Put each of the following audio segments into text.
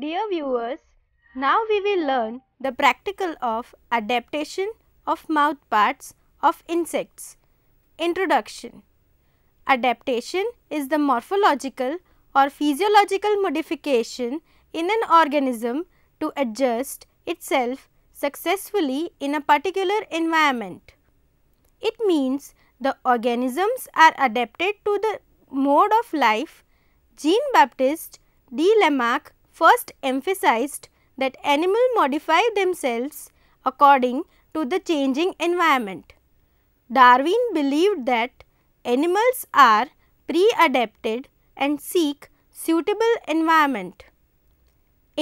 Dear viewers, now we will learn the practical of adaptation of mouth parts of insects. Introduction Adaptation is the morphological or physiological modification in an organism to adjust itself successfully in a particular environment. It means the organisms are adapted to the mode of life Jean-Baptiste de Lamarck first emphasized that animals modify themselves according to the changing environment. Darwin believed that animals are pre-adapted and seek suitable environment.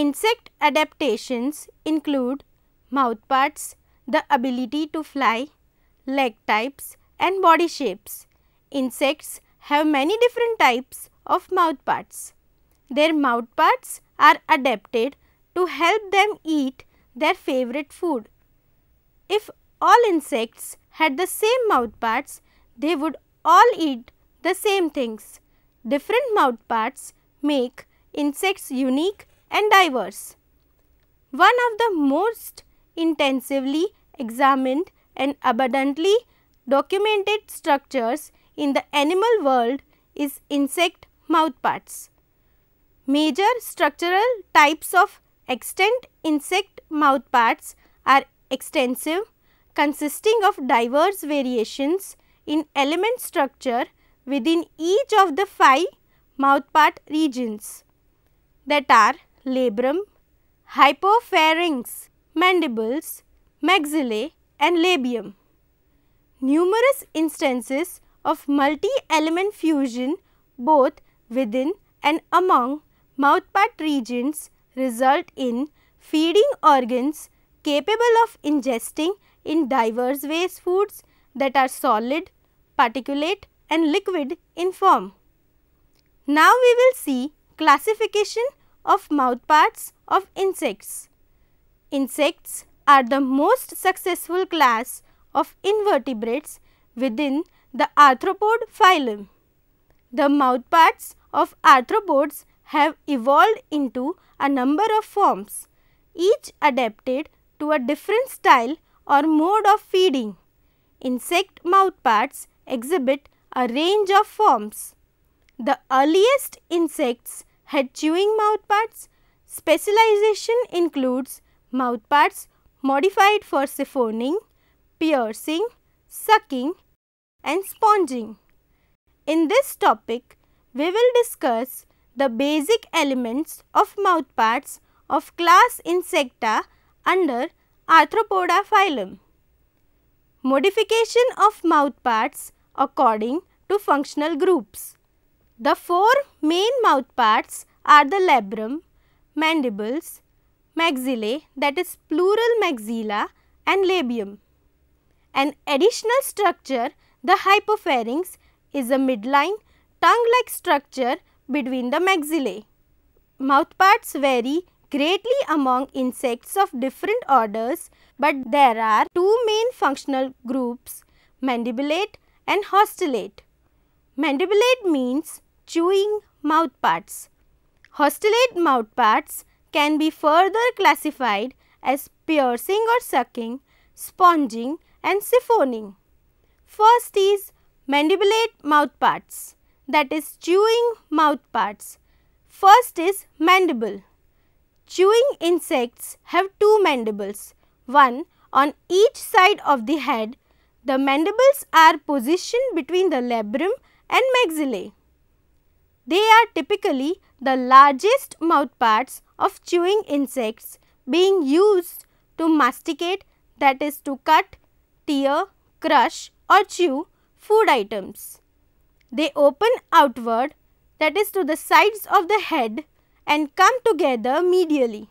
Insect adaptations include mouthparts, the ability to fly, leg types and body shapes. Insects have many different types of mouthparts their mouthparts are adapted to help them eat their favorite food. If all insects had the same mouthparts, they would all eat the same things. Different mouthparts make insects unique and diverse. One of the most intensively examined and abundantly documented structures in the animal world is insect mouthparts. Major structural types of extant insect mouthparts are extensive, consisting of diverse variations in element structure within each of the five mouthpart regions that are labrum, hypopharynx, mandibles, maxillae and labium. Numerous instances of multi-element fusion both within and among mouthpart regions result in feeding organs capable of ingesting in diverse ways foods that are solid, particulate and liquid in form. Now we will see classification of mouthparts of insects. Insects are the most successful class of invertebrates within the arthropod phylum. The mouthparts of arthropods have evolved into a number of forms, each adapted to a different style or mode of feeding. Insect mouthparts exhibit a range of forms. The earliest insects had chewing mouthparts. Specialization includes mouthparts modified for siphoning, piercing, sucking and sponging. In this topic, we will discuss the basic elements of mouthparts of class Insecta under Arthropoda phylum. Modification of mouthparts according to functional groups. The four main mouthparts are the labrum, mandibles, maxillae that is plural maxilla and labium. An additional structure, the hypopharynx, is a midline tongue-like structure between the maxillae. Mouthparts vary greatly among insects of different orders, but there are two main functional groups, mandibulate and hostillate. Mandibulate means chewing mouthparts. Hostillate mouthparts can be further classified as piercing or sucking, sponging and siphoning. First is mandibulate mouthparts that is chewing mouthparts. First is mandible. Chewing insects have two mandibles, one on each side of the head. The mandibles are positioned between the labrum and maxillae. They are typically the largest mouthparts of chewing insects being used to masticate that is to cut, tear, crush or chew food items. They open outward that is to the sides of the head and come together medially.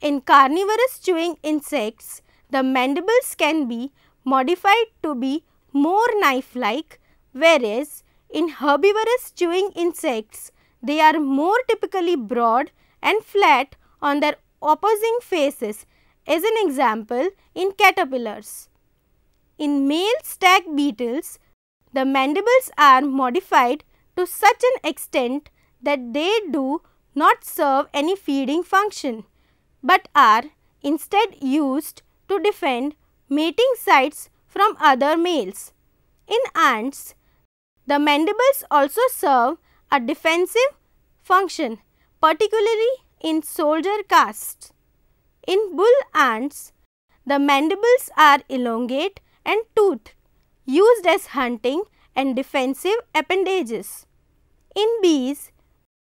In carnivorous chewing insects, the mandibles can be modified to be more knife-like whereas in herbivorous chewing insects, they are more typically broad and flat on their opposing faces as an example in caterpillars. In male stag beetles, the mandibles are modified to such an extent that they do not serve any feeding function but are instead used to defend mating sites from other males. In ants, the mandibles also serve a defensive function particularly in soldier castes. In bull ants, the mandibles are elongate and toothed used as hunting and defensive appendages. In bees,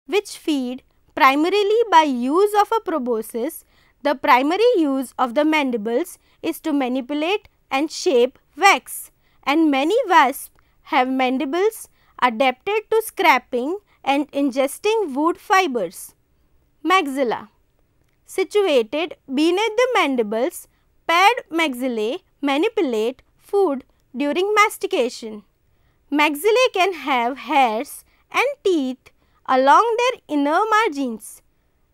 which feed primarily by use of a proboscis, the primary use of the mandibles is to manipulate and shape wax and many wasps have mandibles adapted to scraping and ingesting wood fibers. Maxilla Situated beneath the mandibles, paired maxillae manipulate food during mastication. Maxillae can have hairs and teeth along their inner margins.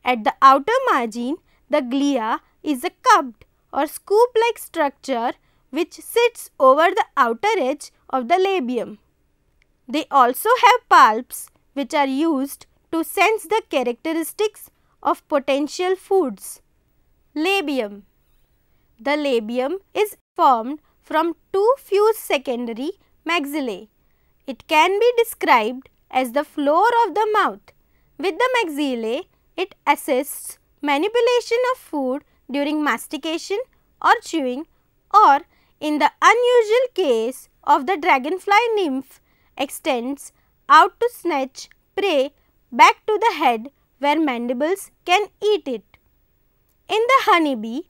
At the outer margin, the glia is a cupped or scoop-like structure which sits over the outer edge of the labium. They also have palps which are used to sense the characteristics of potential foods. Labium The labium is formed from two fused secondary maxillae. It can be described as the floor of the mouth. With the maxillae, it assists manipulation of food during mastication or chewing or in the unusual case of the dragonfly nymph extends out to snatch prey back to the head where mandibles can eat it. In the honeybee,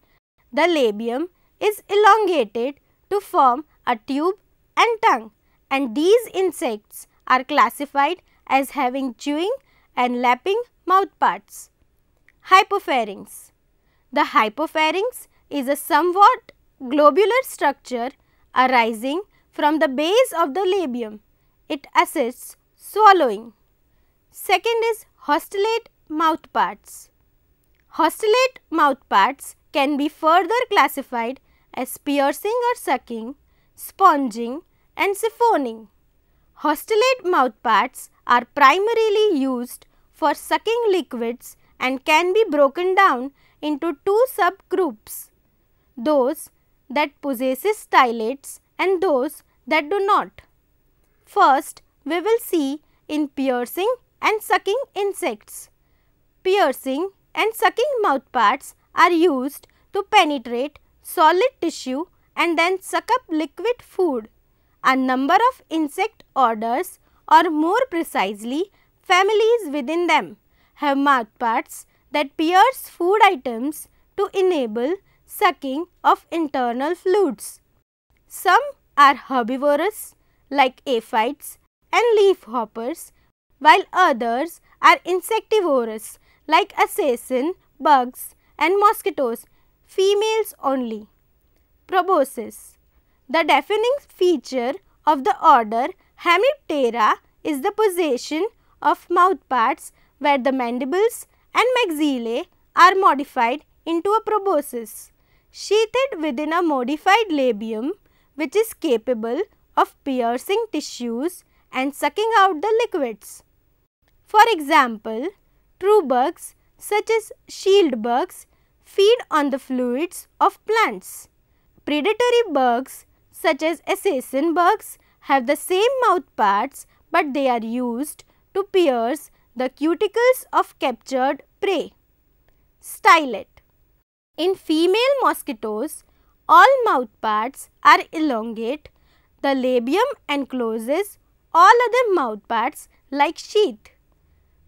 the labium is elongated to form a tube and tongue and these insects are classified as having chewing and lapping mouthparts. Hypopharynx The hypopharynx is a somewhat globular structure arising from the base of the labium. It assists swallowing. Second is parts. mouthparts. mouth mouthparts can be further classified as piercing or sucking, sponging and siphoning. Hostillate mouthparts are primarily used for sucking liquids and can be broken down into two subgroups, those that possesses stylates and those that do not. First, we will see in piercing and sucking insects. Piercing and sucking mouthparts are used to penetrate solid tissue and then suck up liquid food. A number of insect orders or more precisely families within them have mouthparts that pierce food items to enable sucking of internal fluids. Some are herbivorous like aphids and leafhoppers while others are insectivorous like assassin bugs and mosquitoes females only. Proboscis The defining feature of the order Hemiptera is the possession of mouthparts where the mandibles and maxillae are modified into a proboscis, sheathed within a modified labium which is capable of piercing tissues and sucking out the liquids. For example, true bugs such as shield bugs feed on the fluids of plants. Predatory bugs such as assassin bugs have the same mouth parts but they are used to pierce the cuticles of captured prey. Stylet In female mosquitoes, all mouth parts are elongate. The labium encloses all other mouth parts like sheath.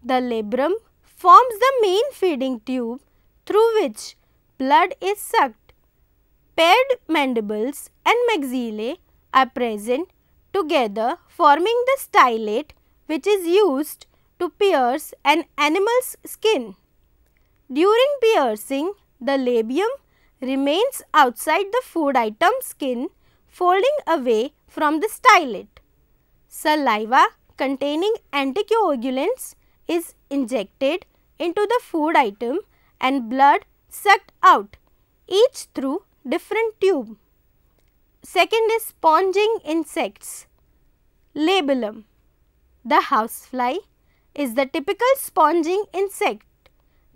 The labrum forms the main feeding tube through which blood is sucked. Paired mandibles and maxillae are present together forming the stylate which is used to pierce an animal's skin. During piercing, the labium remains outside the food item skin folding away from the stylate. Saliva containing anticoagulants is injected into the food item and blood sucked out each through different tube. Second is sponging insects. Labellum. The housefly is the typical sponging insect.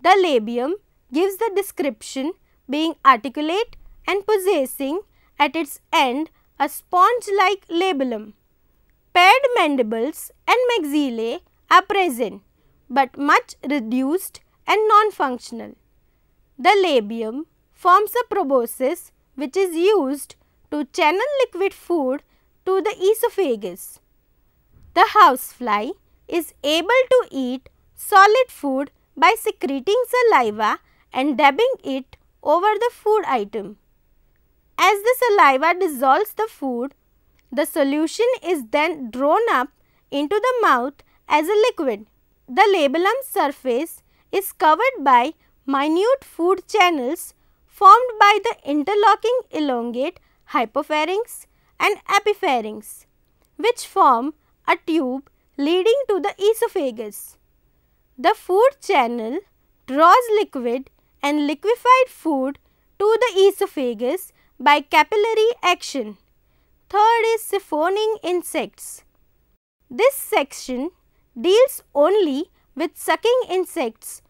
The labium gives the description being articulate and possessing at its end a sponge-like labellum. Paired mandibles and maxillae are present but much reduced and non-functional. The labium forms a proboscis which is used to channel liquid food to the esophagus. The housefly is able to eat solid food by secreting saliva and dabbing it over the food item. As the saliva dissolves the food, the solution is then drawn up into the mouth as a liquid. The labellum surface is covered by minute food channels formed by the interlocking elongate hypopharynx and epipharynx which form a tube leading to the esophagus. The food channel draws liquid and liquefied food to the esophagus by capillary action. Third is siphoning insects. This section deals only with sucking insects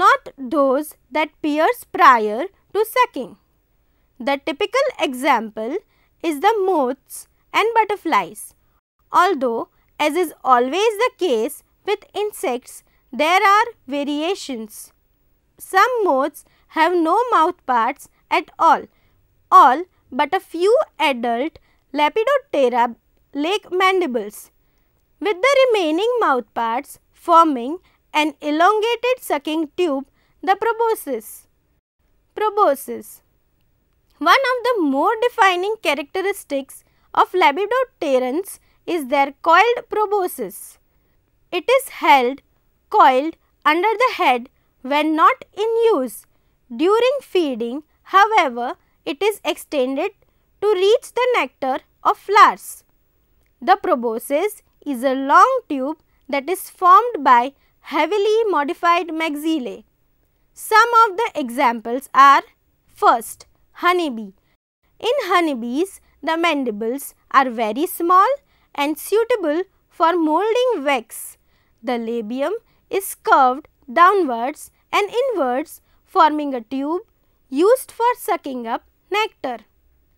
not those that pierce prior to sucking. The typical example is the moths and butterflies. Although, as is always the case with insects, there are variations. Some moths have no mouth parts at all, all but a few adult Lepidoptera lake mandibles, with the remaining mouth parts forming an elongated sucking tube, the proboscis. Proboscis One of the more defining characteristics of Labidopterans is their coiled proboscis. It is held coiled under the head when not in use. During feeding, however, it is extended to reach the nectar of flowers. The proboscis is a long tube that is formed by heavily modified maxillae. Some of the examples are first honeybee. In honeybees, the mandibles are very small and suitable for molding wax. The labium is curved downwards and inwards forming a tube used for sucking up nectar.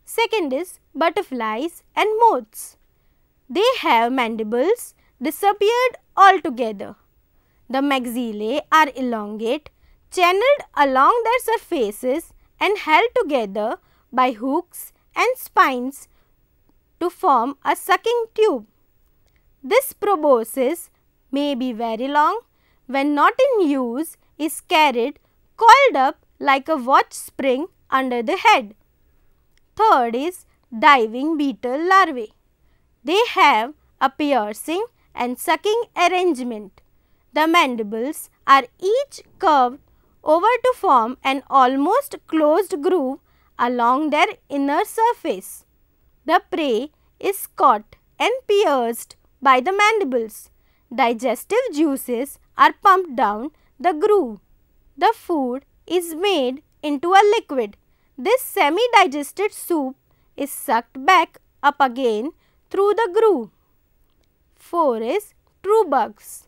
Second is butterflies and moths. They have mandibles disappeared altogether. The maxillae are elongate, channeled along their surfaces and held together by hooks and spines to form a sucking tube. This proboscis may be very long. When not in use, is carried coiled up like a watch spring under the head. Third is diving beetle larvae. They have a piercing and sucking arrangement. The mandibles are each curved over to form an almost closed groove along their inner surface. The prey is caught and pierced by the mandibles. Digestive juices are pumped down the groove. The food is made into a liquid. This semi-digested soup is sucked back up again through the groove. 4 is true bugs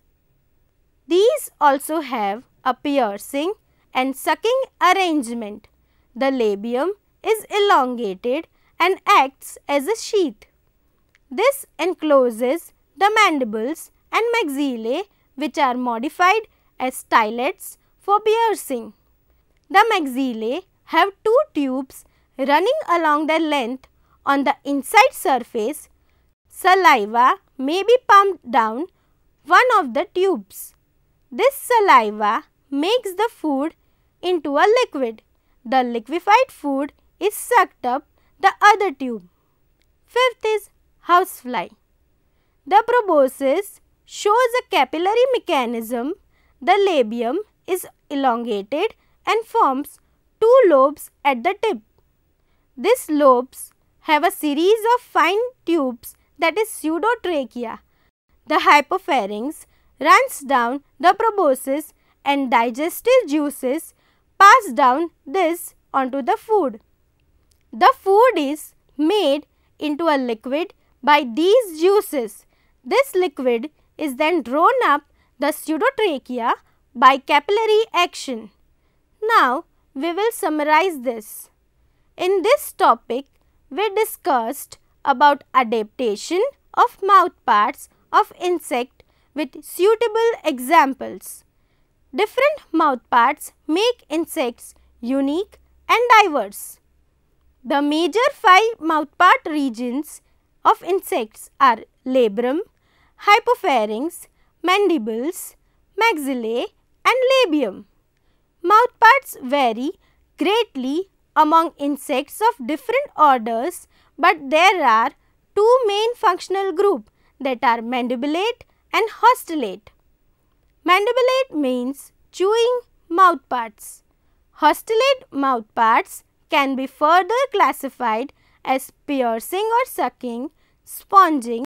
also have a piercing and sucking arrangement. The labium is elongated and acts as a sheath. This encloses the mandibles and maxillae which are modified as stylets for piercing. The maxillae have two tubes running along their length on the inside surface. Saliva may be pumped down one of the tubes. This saliva makes the food into a liquid. The liquefied food is sucked up the other tube. Fifth is housefly. The proboscis shows a capillary mechanism. The labium is elongated and forms two lobes at the tip. These lobes have a series of fine tubes that is pseudotrachea. The hypopharynx runs down the proboscis and digestive juices pass down this onto the food. The food is made into a liquid by these juices. This liquid is then drawn up the pseudotrachea by capillary action. Now, we will summarize this. In this topic, we discussed about adaptation of mouth parts of insect with suitable examples. Different mouthparts make insects unique and diverse. The major five mouthpart regions of insects are labrum, hypopharynx, mandibles, maxillae and labium. Mouthparts vary greatly among insects of different orders but there are two main functional groups that are mandibulate and hostillate. Mandibulate means chewing mouthparts. Hostillate mouthparts can be further classified as piercing or sucking, sponging,